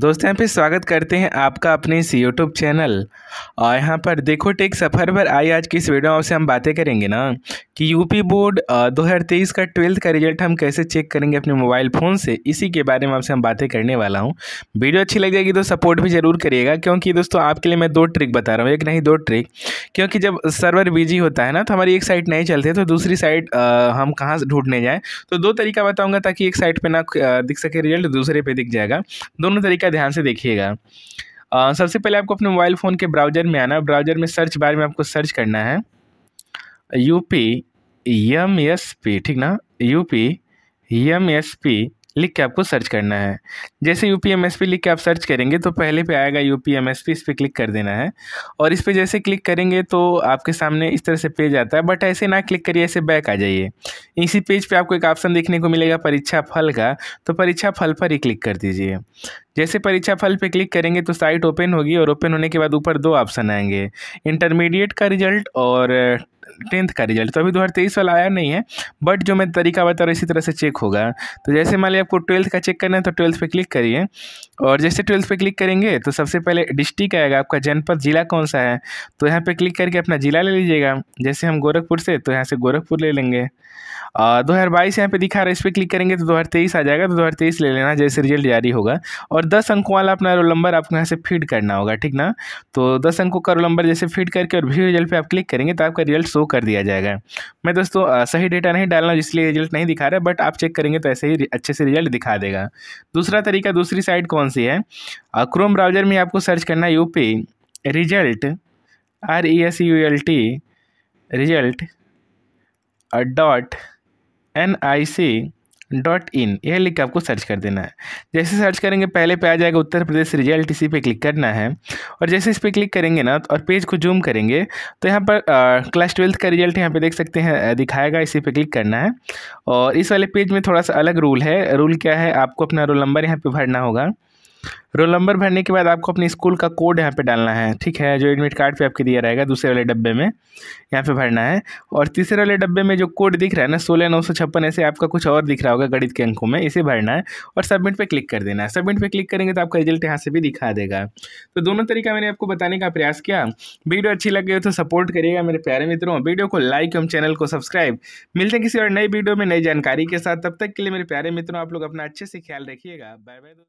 दोस्तों यहाँ पे स्वागत करते हैं आपका अपने इस यूट्यूब चैनल और यहाँ पर देखो टेक सफ़र पर आई आज की इस वीडियो में से हम बातें करेंगे ना कि यूपी बोर्ड 2023 का ट्वेल्थ का रिजल्ट हम कैसे चेक करेंगे अपने मोबाइल फ़ोन से इसी के बारे में आपसे हम बातें करने वाला हूँ वीडियो अच्छी लग जाएगी तो सपोर्ट भी ज़रूर करिएगा क्योंकि दोस्तों आपके लिए मैं दो ट्रिक बता रहा हूँ एक नहीं दो ट्रिक क्योंकि जब सर्वर बिजी होता है ना तो हमारी एक साइड नहीं चलती तो दूसरी साइड हम कहाँ ढूंढने जाएँ तो दो तरीका बताऊँगा ताकि एक साइड पर ना दिख सके रिजल्ट दूसरे पर दिख जाएगा दोनों तरीका इसका ध्यान से देखिएगा सबसे पहले आपको अपने मोबाइल फ़ोन के ब्राउज़र में आना ब्राउज़र में सर्च बार में आपको सर्च करना है U P M S P ठीक ना U P M S P लिख के आपको सर्च करना है जैसे U P M S P लिख के आप सर्च करेंगे तो पहले पे आएगा U P M S P इस पर क्लिक कर देना है और इस पर जैसे क्लिक करेंगे तो आपके सामने इस तरह से पेज आता है बट ऐसे ना क्लिक करिए ऐसे बैक आ जाइए इसी पेज पे आपको एक ऑप्शन देखने को मिलेगा परीक्षा फल का तो परीक्षा फल पर ही क्लिक कर दीजिए जैसे परीक्षा फल पे क्लिक करेंगे तो साइट ओपन होगी और ओपन होने के बाद ऊपर दो ऑप्शन आएंगे इंटरमीडिएट का रिजल्ट और टेंथ का रिजल्ट तो अभी दो हज़ार तेईस वाला आया नहीं है बट जो मैं तरीका बता रहा हूँ इसी तरह से चेक होगा तो जैसे मान लिया आपको ट्वेल्थ का चेक करना है तो ट्वेल्थ पे क्लिक करिए और जैसे ट्वेल्थ पे क्लिक करेंगे तो सबसे पहले डिस्ट्रिक्ट आएगा आपका जनपद ज़िला कौन सा है तो यहाँ पर क्लिक करके अपना ज़िला ले लीजिएगा जैसे हम गोरखपुर से तो यहाँ से गोरखपुर ले लेंगे और दो हज़ार बाईस यहाँ पर दिखा रहा है इस पर क्लिक करेंगे तो दो हज़ार तेईस आ जाएगा तो दो हज़ार तेईस ले लेना जैसे रिजल्ट जारी होगा और दस अंकों वाला अपना रोल नंबर आपको यहाँ से फीड करना होगा ठीक ना तो दस अंकों का रोल नंबर जैसे फीड करके और भी रिजल्ट पर आप क्लिक करेंगे तो आपका रिजल्ट शो कर दिया जाएगा मैं दोस्तों सही डेटा नहीं डाल रहा हूँ इसलिए रिजल्ट नहीं दिखा रहा बट आप चेक करेंगे तो ऐसे ही अच्छे से रिजल्ट दिखा देगा दूसरा तरीका दूसरी साइट कौन सी है क्रोम ब्राउजर में आपको सर्च करना है UP result R E S U L T result dot N I C dot in यह लिंक आपको सर्च कर देना है जैसे सर्च करेंगे पहले पे आ जाएगा उत्तर प्रदेश रिजल्ट इसी पे क्लिक करना है और जैसे इस पर क्लिक करेंगे ना और पेज को जूम करेंगे तो यहाँ पर क्लास ट्वेल्थ का रिजल्ट यहाँ पर देख सकते हैं दिखाएगा इसी पर क्लिक करना है और इस वाले पेज में थोड़ा सा अलग रूल है रूल क्या है आपको अपना रोल नंबर यहाँ पर भरना होगा रोल नंबर भरने के बाद आपको अपने स्कूल का कोड यहाँ पे डालना है ठीक है जो एडमिट कार्ड पे आपके दिया रहेगा दूसरे वाले डब्बे में यहाँ पे भरना है और तीसरे वाले डब्बे में जो कोड दिख रहा है ना सोलह नौ सौ छप्पन ऐसे आपका कुछ और दिख रहा होगा गणित के अंकों में इसे भरना है और सबमिट पर क्लिक कर देना है सबमिट पर क्लिक करेंगे तो आपका रिजल्ट यहाँ से भी दिखा देगा तो दोनों तरीका मैंने आपको बताने का प्रयास किया वीडियो अच्छी लग तो सपोर्ट करिएगा मेरे प्यारे मित्रों वीडियो को लाइक एवं चैनल को सब्सक्राइब मिलते हैं किसी और नई वीडियो में नई जानकारी के साथ तब तक के लिए मेरे प्यारे मित्रों आप लोग अपना अच्छे से ख्याल रखिएगा बाय बाय